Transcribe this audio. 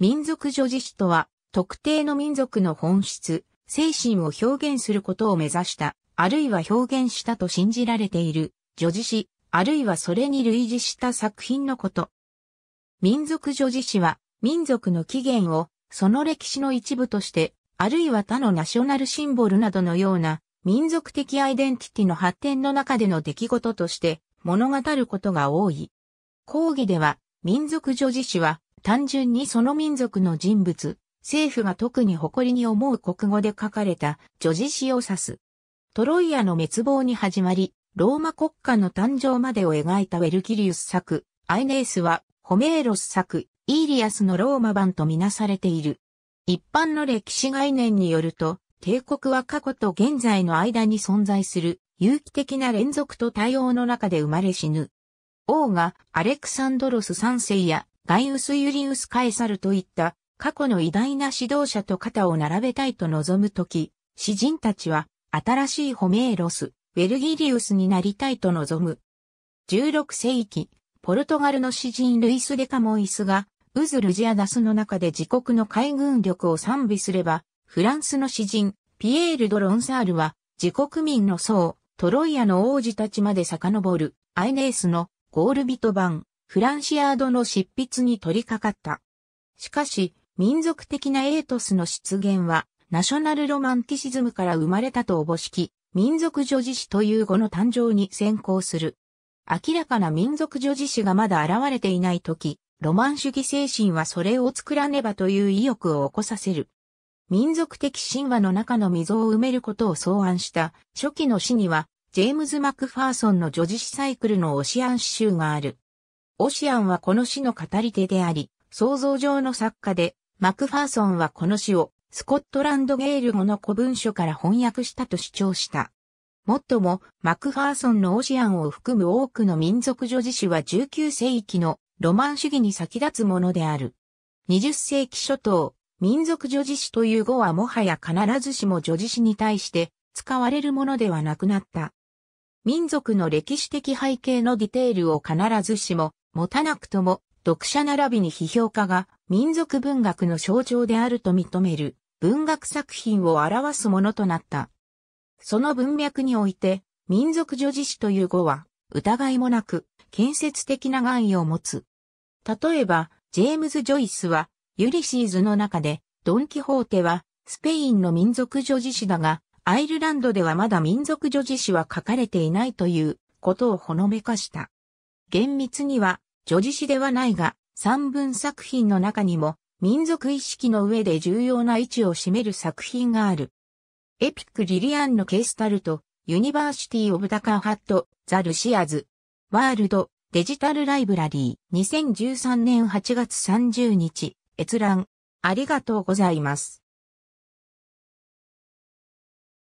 民族叙事詩とは、特定の民族の本質、精神を表現することを目指した、あるいは表現したと信じられている、叙事詩、あるいはそれに類似した作品のこと。民族叙事詩は、民族の起源を、その歴史の一部として、あるいは他のナショナルシンボルなどのような、民族的アイデンティティの発展の中での出来事として、物語ることが多い。講義では、民族叙事詩は、単純にその民族の人物、政府が特に誇りに思う国語で書かれた叙事詩を指す。トロイアの滅亡に始まり、ローマ国家の誕生までを描いたウェルキリウス作、アイネースは、ホメーロス作、イーリアスのローマ版とみなされている。一般の歴史概念によると、帝国は過去と現在の間に存在する有機的な連続と対応の中で生まれ死ぬ。王がアレクサンドロス3世やガイウス・ユリウス・カエサルといった過去の偉大な指導者と肩を並べたいと望むとき、詩人たちは新しいホメーロス、ウェルギリウスになりたいと望む。16世紀、ポルトガルの詩人ルイス・デカモイスが、ウズ・ルジアダスの中で自国の海軍力を賛美すれば、フランスの詩人、ピエール・ド・ロンサールは、自国民の僧、トロイアの王子たちまで遡る、アイネースのゴールビト版、フランシアードの執筆に取り掛かった。しかし、民族的なエートスの出現は、ナショナルロマンティシズムから生まれたとおぼしき、民族女児史という語の誕生に先行する。明らかな民族女児史がまだ現れていない時、ロマン主義精神はそれを作らねばという意欲を起こさせる。民族的神話の中の溝を埋めることを草案した初期の詩には、ジェームズ・マクファーソンの女史サイクルのオシアン詩集がある。オシアンはこの詩の語り手であり、想像上の作家で、マクファーソンはこの詩をスコットランドゲール語の古文書から翻訳したと主張した。もっとも、マクファーソンのオシアンを含む多くの民族女子詩は19世紀のロマン主義に先立つものである。20世紀初頭、民族女子詩という語はもはや必ずしも女子詩に対して使われるものではなくなった。民族の歴史的背景のディテールを必ずしも持たなくとも、読者並びに批評家が民族文学の象徴であると認める文学作品を表すものとなった。その文脈において、民族女児詩という語は、疑いもなく、建設的な含意を持つ。例えば、ジェームズ・ジョイスは、ユリシーズの中で、ドン・キホーテは、スペインの民族女児詩だが、アイルランドではまだ民族女児詩は書かれていないということをほのめかした。厳密には、女児詩ではないが、三文作品の中にも、民族意識の上で重要な位置を占める作品がある。エピック・リリアンのケースタルト、ユニバーシティ・オブ・ダカーハット、ザ・ルシアズ、ワールド、デジタル・ライブラリー、2013年8月30日、閲覧、ありがとうございます。